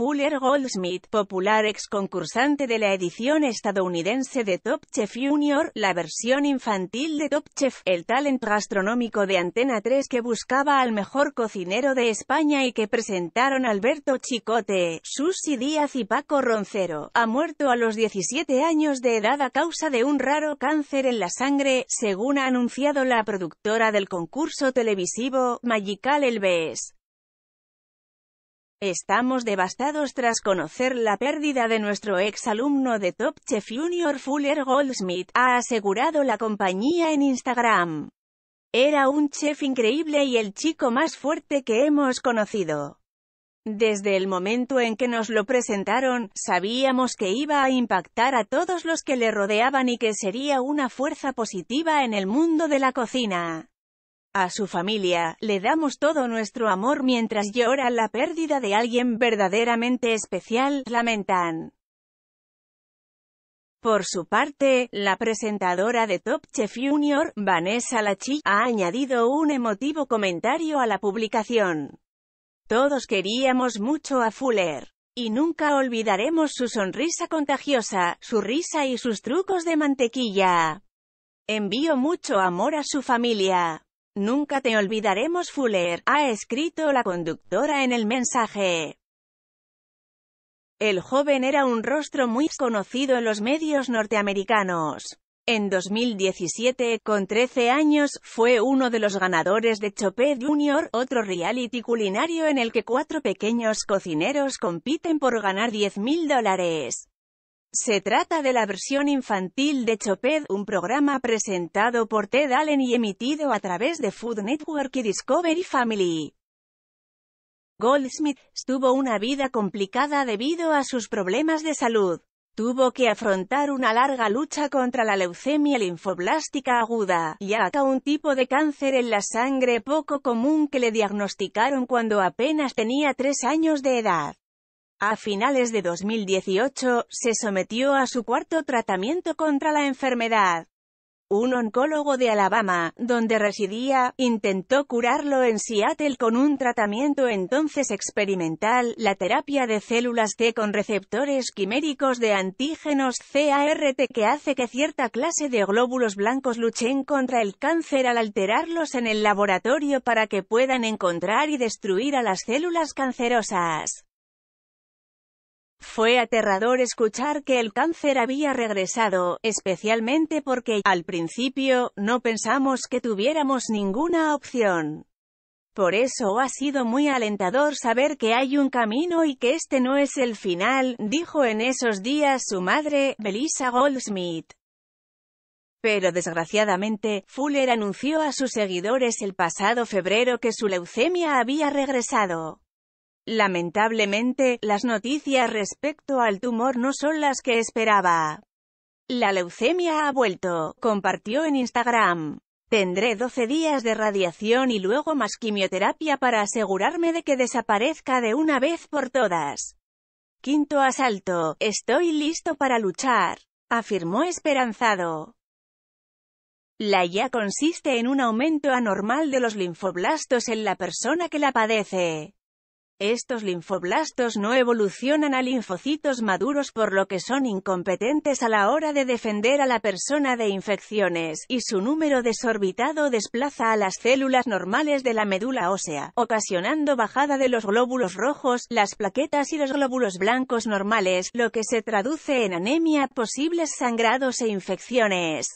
Fuller Goldsmith, popular ex concursante de la edición estadounidense de Top Chef Junior, la versión infantil de Top Chef, el talento gastronómico de Antena 3 que buscaba al mejor cocinero de España y que presentaron Alberto Chicote, Susi Díaz y Paco Roncero, ha muerto a los 17 años de edad a causa de un raro cáncer en la sangre, según ha anunciado la productora del concurso televisivo, Magical Elves. Estamos devastados tras conocer la pérdida de nuestro exalumno de Top Chef Junior Fuller Goldsmith, ha asegurado la compañía en Instagram. Era un chef increíble y el chico más fuerte que hemos conocido. Desde el momento en que nos lo presentaron, sabíamos que iba a impactar a todos los que le rodeaban y que sería una fuerza positiva en el mundo de la cocina. A su familia, le damos todo nuestro amor mientras llora la pérdida de alguien verdaderamente especial, lamentan. Por su parte, la presentadora de Top Chef Junior, Vanessa Lachi, ha añadido un emotivo comentario a la publicación. Todos queríamos mucho a Fuller. Y nunca olvidaremos su sonrisa contagiosa, su risa y sus trucos de mantequilla. Envío mucho amor a su familia. Nunca te olvidaremos Fuller, ha escrito la conductora en el mensaje. El joven era un rostro muy conocido en los medios norteamericanos. En 2017, con 13 años, fue uno de los ganadores de Chopé Jr., otro reality culinario en el que cuatro pequeños cocineros compiten por ganar 10.000 dólares. Se trata de la versión infantil de Choped, un programa presentado por Ted Allen y emitido a través de Food Network y Discovery Family. Goldsmith tuvo una vida complicada debido a sus problemas de salud. Tuvo que afrontar una larga lucha contra la leucemia linfoblástica aguda, y que un tipo de cáncer en la sangre poco común que le diagnosticaron cuando apenas tenía tres años de edad. A finales de 2018, se sometió a su cuarto tratamiento contra la enfermedad. Un oncólogo de Alabama, donde residía, intentó curarlo en Seattle con un tratamiento entonces experimental, la terapia de células T con receptores quiméricos de antígenos CART que hace que cierta clase de glóbulos blancos luchen contra el cáncer al alterarlos en el laboratorio para que puedan encontrar y destruir a las células cancerosas. Fue aterrador escuchar que el cáncer había regresado, especialmente porque, al principio, no pensamos que tuviéramos ninguna opción. Por eso ha sido muy alentador saber que hay un camino y que este no es el final, dijo en esos días su madre, Belisa Goldsmith. Pero desgraciadamente, Fuller anunció a sus seguidores el pasado febrero que su leucemia había regresado. Lamentablemente, las noticias respecto al tumor no son las que esperaba. La leucemia ha vuelto, compartió en Instagram. Tendré 12 días de radiación y luego más quimioterapia para asegurarme de que desaparezca de una vez por todas. Quinto asalto, estoy listo para luchar, afirmó esperanzado. La IA consiste en un aumento anormal de los linfoblastos en la persona que la padece. Estos linfoblastos no evolucionan a linfocitos maduros por lo que son incompetentes a la hora de defender a la persona de infecciones, y su número desorbitado desplaza a las células normales de la médula ósea, ocasionando bajada de los glóbulos rojos, las plaquetas y los glóbulos blancos normales, lo que se traduce en anemia, posibles sangrados e infecciones.